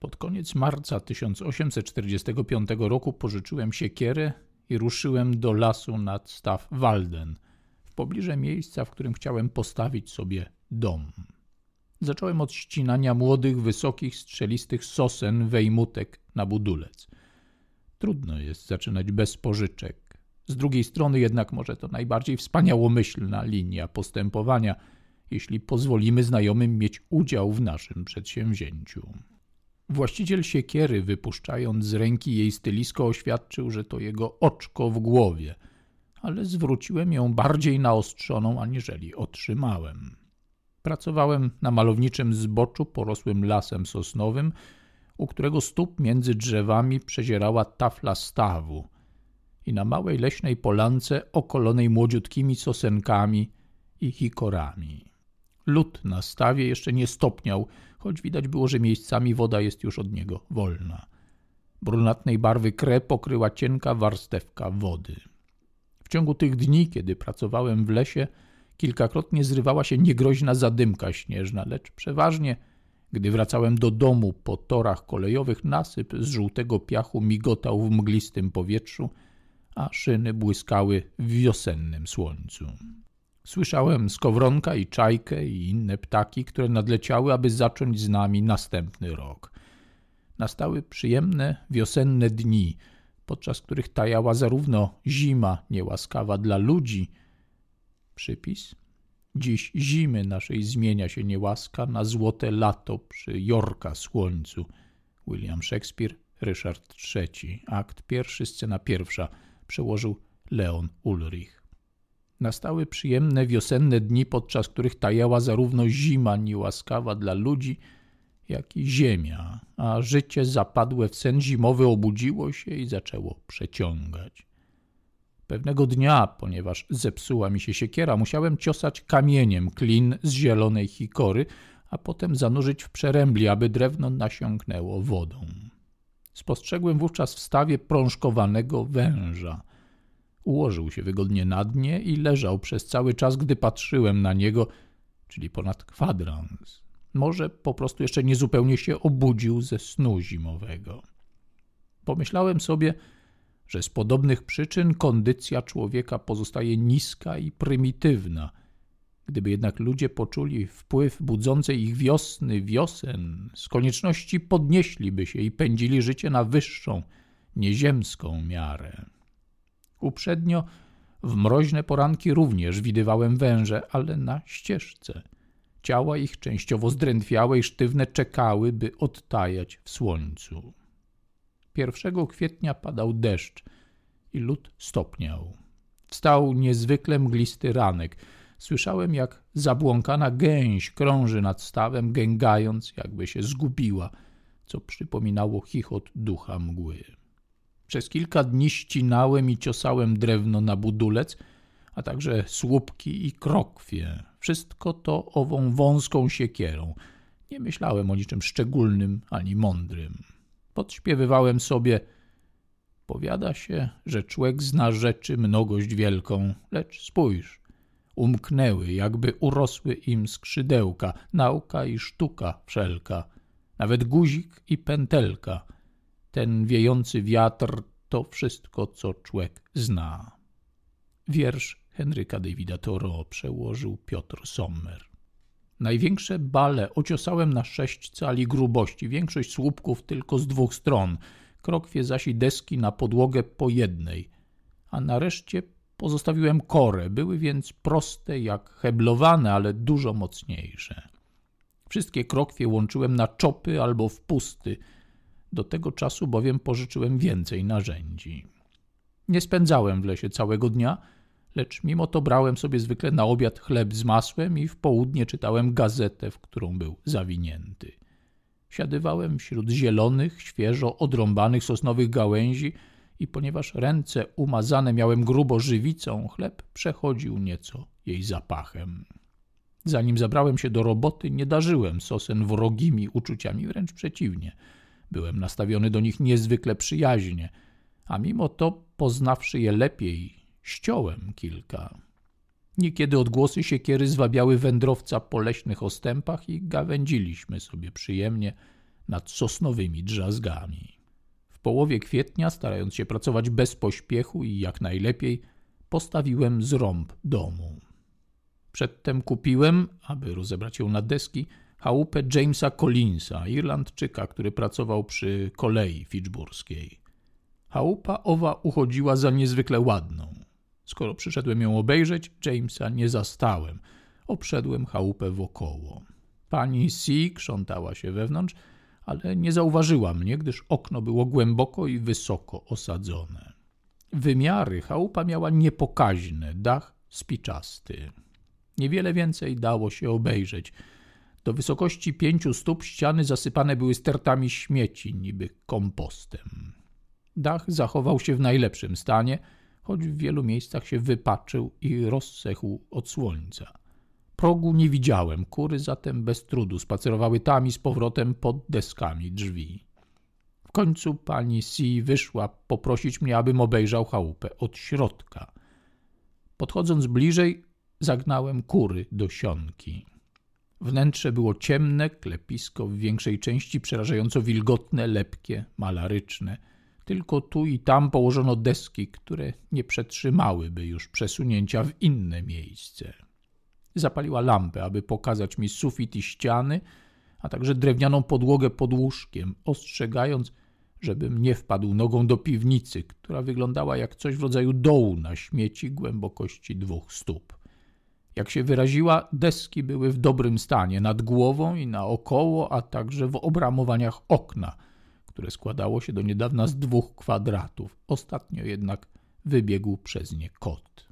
Pod koniec marca 1845 roku pożyczyłem siekierę i ruszyłem do lasu nad Staw Walden, w pobliże miejsca, w którym chciałem postawić sobie dom. Zacząłem od ścinania młodych, wysokich, strzelistych sosen wejmutek na budulec. Trudno jest zaczynać bez pożyczek. Z drugiej strony jednak może to najbardziej wspaniałomyślna linia postępowania, jeśli pozwolimy znajomym mieć udział w naszym przedsięwzięciu. Właściciel siekiery, wypuszczając z ręki jej stylisko, oświadczył, że to jego oczko w głowie, ale zwróciłem ją bardziej naostrzoną, aniżeli otrzymałem. Pracowałem na malowniczym zboczu porosłym lasem sosnowym, u którego stóp między drzewami przezierała tafla stawu i na małej leśnej polance okolonej młodziutkimi sosenkami i hikorami. Lód na stawie jeszcze nie stopniał – choć widać było, że miejscami woda jest już od niego wolna. Brunatnej barwy krep pokryła cienka warstewka wody. W ciągu tych dni, kiedy pracowałem w lesie, kilkakrotnie zrywała się niegroźna zadymka śnieżna, lecz przeważnie, gdy wracałem do domu po torach kolejowych, nasyp z żółtego piachu migotał w mglistym powietrzu, a szyny błyskały w wiosennym słońcu. Słyszałem skowronka i czajkę i inne ptaki, które nadleciały, aby zacząć z nami następny rok. Nastały przyjemne wiosenne dni, podczas których tajała zarówno zima niełaskawa dla ludzi. Przypis? Dziś zimy naszej zmienia się niełaska na złote lato przy Jorka słońcu. William Shakespeare, Ryszard III, akt pierwszy, scena pierwsza. Przełożył Leon Ulrich. Nastały przyjemne wiosenne dni, podczas których tajała zarówno zima niełaskawa dla ludzi, jak i ziemia, a życie zapadłe w sen zimowy obudziło się i zaczęło przeciągać. Pewnego dnia, ponieważ zepsuła mi się siekiera, musiałem ciosać kamieniem klin z zielonej hikory, a potem zanurzyć w przerębli, aby drewno nasiągnęło wodą. Spostrzegłem wówczas w stawie prążkowanego węża. Ułożył się wygodnie na dnie i leżał przez cały czas, gdy patrzyłem na niego, czyli ponad kwadrans. Może po prostu jeszcze niezupełnie się obudził ze snu zimowego. Pomyślałem sobie, że z podobnych przyczyn kondycja człowieka pozostaje niska i prymitywna. Gdyby jednak ludzie poczuli wpływ budzącej ich wiosny, wiosen, z konieczności podnieśliby się i pędzili życie na wyższą, nieziemską miarę. Uprzednio w mroźne poranki również widywałem węże, ale na ścieżce. Ciała ich częściowo zdrętwiałe i sztywne czekały, by odtajać w słońcu. 1 kwietnia padał deszcz i lód stopniał. Wstał niezwykle mglisty ranek. Słyszałem, jak zabłąkana gęś krąży nad stawem, gęgając, jakby się zgubiła, co przypominało chichot ducha mgły. Przez kilka dni ścinałem i ciosałem drewno na budulec, a także słupki i krokwie. Wszystko to ową wąską siekierą. Nie myślałem o niczym szczególnym ani mądrym. Podśpiewywałem sobie Powiada się, że człek zna rzeczy mnogość wielką, lecz spójrz. Umknęły, jakby urosły im skrzydełka, nauka i sztuka wszelka, nawet guzik i pętelka – ten wiejący wiatr to wszystko, co człek zna. Wiersz Henryka Davida Toro przełożył Piotr Sommer. Największe bale ociosałem na sześć cali grubości, większość słupków tylko z dwóch stron, krokwie zaś i deski na podłogę po jednej, a nareszcie pozostawiłem kore, były więc proste jak heblowane, ale dużo mocniejsze. Wszystkie krokwie łączyłem na czopy albo w pusty – do tego czasu bowiem pożyczyłem więcej narzędzi. Nie spędzałem w lesie całego dnia, lecz mimo to brałem sobie zwykle na obiad chleb z masłem i w południe czytałem gazetę, w którą był zawinięty. Siadywałem wśród zielonych, świeżo odrąbanych sosnowych gałęzi i ponieważ ręce umazane miałem grubo żywicą, chleb przechodził nieco jej zapachem. Zanim zabrałem się do roboty, nie darzyłem sosen wrogimi uczuciami, wręcz przeciwnie – Byłem nastawiony do nich niezwykle przyjaźnie, a mimo to, poznawszy je lepiej, ściąłem kilka. Niekiedy odgłosy siekiery zwabiały wędrowca po leśnych ostępach i gawędziliśmy sobie przyjemnie nad sosnowymi drzazgami. W połowie kwietnia, starając się pracować bez pośpiechu i jak najlepiej, postawiłem zrąb domu. Przedtem kupiłem, aby rozebrać ją na deski, chałupę Jamesa Collinsa, Irlandczyka, który pracował przy kolei fitchburskiej. Chałupa owa uchodziła za niezwykle ładną. Skoro przyszedłem ją obejrzeć, Jamesa nie zastałem. Obszedłem chałupę wokoło. Pani C. krzątała się wewnątrz, ale nie zauważyła mnie, gdyż okno było głęboko i wysoko osadzone. Wymiary chałupa miała niepokaźne, dach spiczasty. Niewiele więcej dało się obejrzeć – do wysokości pięciu stóp ściany zasypane były stertami śmieci, niby kompostem. Dach zachował się w najlepszym stanie, choć w wielu miejscach się wypaczył i rozsechł od słońca. Progu nie widziałem, kury zatem bez trudu spacerowały tam i z powrotem pod deskami drzwi. W końcu pani Si wyszła poprosić mnie, abym obejrzał chałupę od środka. Podchodząc bliżej, zagnałem kury do sionki. Wnętrze było ciemne, klepisko w większej części przerażająco wilgotne, lepkie, malaryczne. Tylko tu i tam położono deski, które nie przetrzymałyby już przesunięcia w inne miejsce. Zapaliła lampę, aby pokazać mi sufit i ściany, a także drewnianą podłogę pod łóżkiem, ostrzegając, żebym nie wpadł nogą do piwnicy, która wyglądała jak coś w rodzaju dołu na śmieci głębokości dwóch stóp. Jak się wyraziła, deski były w dobrym stanie nad głową i naokoło, a także w obramowaniach okna, które składało się do niedawna z dwóch kwadratów. Ostatnio jednak wybiegł przez nie kot.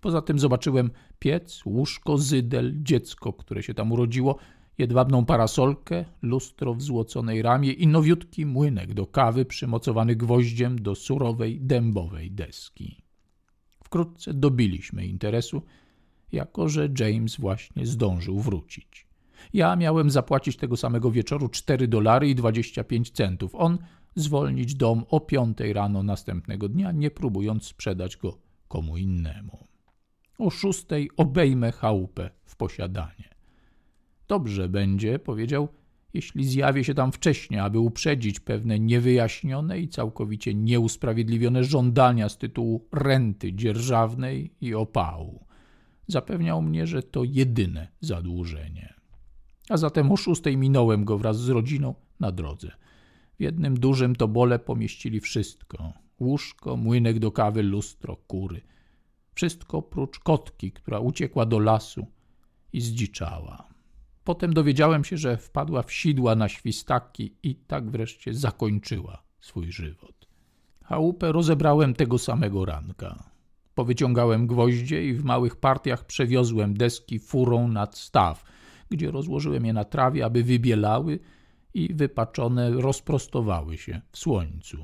Poza tym zobaczyłem piec, łóżko, zydel, dziecko, które się tam urodziło, jedwabną parasolkę, lustro w złoconej ramie i nowiutki młynek do kawy przymocowany gwoździem do surowej, dębowej deski. Wkrótce dobiliśmy interesu – jako że James właśnie zdążył wrócić. Ja miałem zapłacić tego samego wieczoru 4 dolary i 25 centów. On zwolnić dom o 5 rano następnego dnia, nie próbując sprzedać go komu innemu. O 6 obejmę chałupę w posiadanie. Dobrze będzie, powiedział, jeśli zjawię się tam wcześniej, aby uprzedzić pewne niewyjaśnione i całkowicie nieusprawiedliwione żądania z tytułu renty dzierżawnej i opału zapewniał mnie, że to jedyne zadłużenie. A zatem o szóstej minąłem go wraz z rodziną na drodze. W jednym dużym tobole pomieścili wszystko. Łóżko, młynek do kawy, lustro, kury. Wszystko prócz kotki, która uciekła do lasu i zdziczała. Potem dowiedziałem się, że wpadła w sidła na świstaki i tak wreszcie zakończyła swój żywot. Chałupę rozebrałem tego samego ranka. Powyciągałem gwoździe i w małych partiach przewiozłem deski furą nad staw, gdzie rozłożyłem je na trawie, aby wybielały i wypaczone rozprostowały się w słońcu.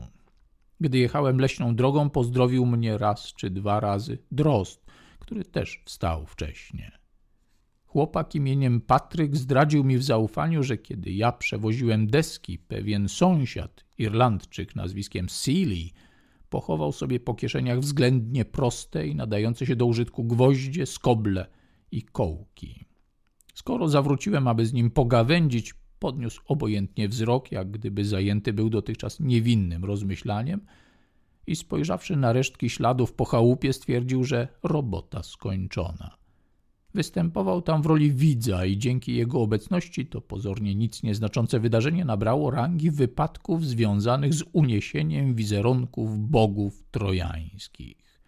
Gdy jechałem leśną drogą, pozdrowił mnie raz czy dwa razy drozd, który też wstał wcześnie. Chłopak imieniem Patryk zdradził mi w zaufaniu, że kiedy ja przewoziłem deski, pewien sąsiad, Irlandczyk nazwiskiem Sealy pochował sobie po kieszeniach względnie proste i nadające się do użytku gwoździe, skoble i kołki. Skoro zawróciłem, aby z nim pogawędzić, podniósł obojętnie wzrok, jak gdyby zajęty był dotychczas niewinnym rozmyślaniem i spojrzawszy na resztki śladów po chałupie stwierdził, że robota skończona. Występował tam w roli widza i dzięki jego obecności to pozornie nic nieznaczące wydarzenie nabrało rangi wypadków związanych z uniesieniem wizerunków bogów trojańskich.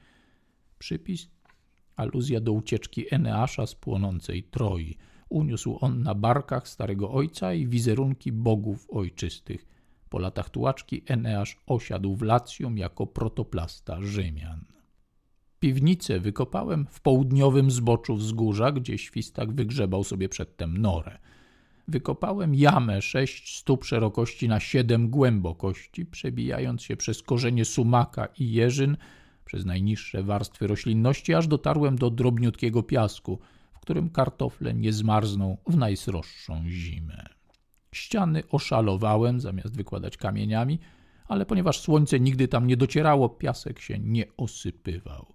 Przypis aluzja do ucieczki Eneasza z płonącej Troi. Uniósł on na barkach starego ojca i wizerunki bogów ojczystych. Po latach tułaczki Eneasz osiadł w Lacjum jako protoplasta Rzymian piwnicę wykopałem w południowym zboczu wzgórza, gdzie świstak wygrzebał sobie przedtem norę. Wykopałem jamę sześć stóp szerokości na siedem głębokości, przebijając się przez korzenie sumaka i jeżyn, przez najniższe warstwy roślinności, aż dotarłem do drobniutkiego piasku, w którym kartofle nie zmarzną w najsroższą zimę. Ściany oszalowałem zamiast wykładać kamieniami, ale ponieważ słońce nigdy tam nie docierało, piasek się nie osypywał.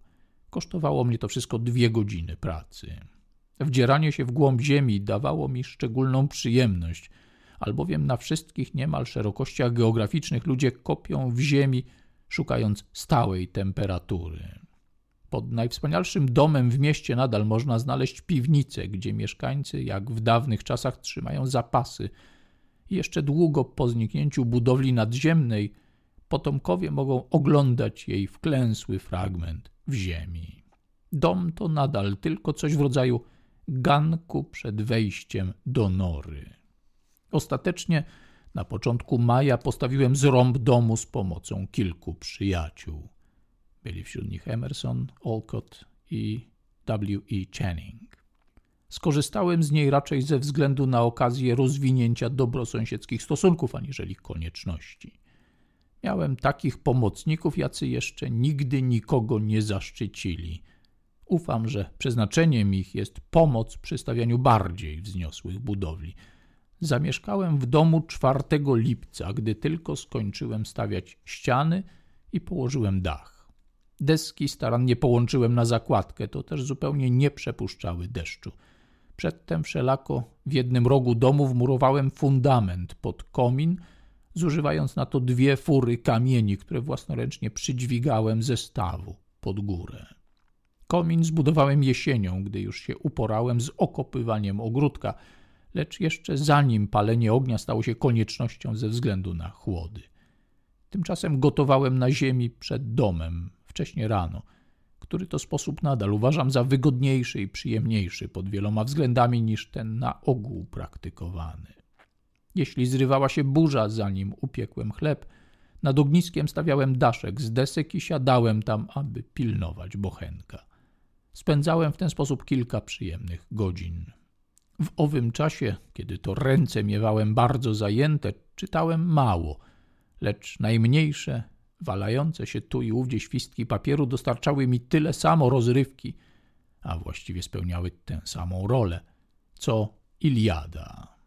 Kosztowało mnie to wszystko dwie godziny pracy. Wdzieranie się w głąb ziemi dawało mi szczególną przyjemność, albowiem na wszystkich niemal szerokościach geograficznych ludzie kopią w ziemi, szukając stałej temperatury. Pod najwspanialszym domem w mieście nadal można znaleźć piwnice, gdzie mieszkańcy, jak w dawnych czasach, trzymają zapasy. Jeszcze długo po zniknięciu budowli nadziemnej, potomkowie mogą oglądać jej wklęsły fragment w ziemi. Dom to nadal tylko coś w rodzaju ganku przed wejściem do nory. Ostatecznie na początku maja postawiłem rąb domu z pomocą kilku przyjaciół. Byli wśród nich Emerson, Olcott i W. E. Channing. Skorzystałem z niej raczej ze względu na okazję rozwinięcia dobrosąsiedzkich stosunków, aniżeli konieczności. Miałem takich pomocników, jacy jeszcze nigdy nikogo nie zaszczycili. Ufam, że przeznaczeniem ich jest pomoc przy stawianiu bardziej wzniosłych budowli. Zamieszkałem w domu 4 lipca, gdy tylko skończyłem stawiać ściany i położyłem dach. Deski starannie połączyłem na zakładkę, to też zupełnie nie przepuszczały deszczu. Przedtem wszelako w jednym rogu domu wmurowałem fundament pod komin – zużywając na to dwie fury kamieni, które własnoręcznie przydźwigałem ze stawu pod górę. Komin zbudowałem jesienią, gdy już się uporałem z okopywaniem ogródka, lecz jeszcze zanim palenie ognia stało się koniecznością ze względu na chłody. Tymczasem gotowałem na ziemi przed domem wcześnie rano, który to sposób nadal uważam za wygodniejszy i przyjemniejszy pod wieloma względami niż ten na ogół praktykowany. Jeśli zrywała się burza, zanim upiekłem chleb, nad ogniskiem stawiałem daszek z desek i siadałem tam, aby pilnować bochenka. Spędzałem w ten sposób kilka przyjemnych godzin. W owym czasie, kiedy to ręce miewałem bardzo zajęte, czytałem mało, lecz najmniejsze, walające się tu i ówdzie świstki papieru dostarczały mi tyle samo rozrywki, a właściwie spełniały tę samą rolę, co Iliada.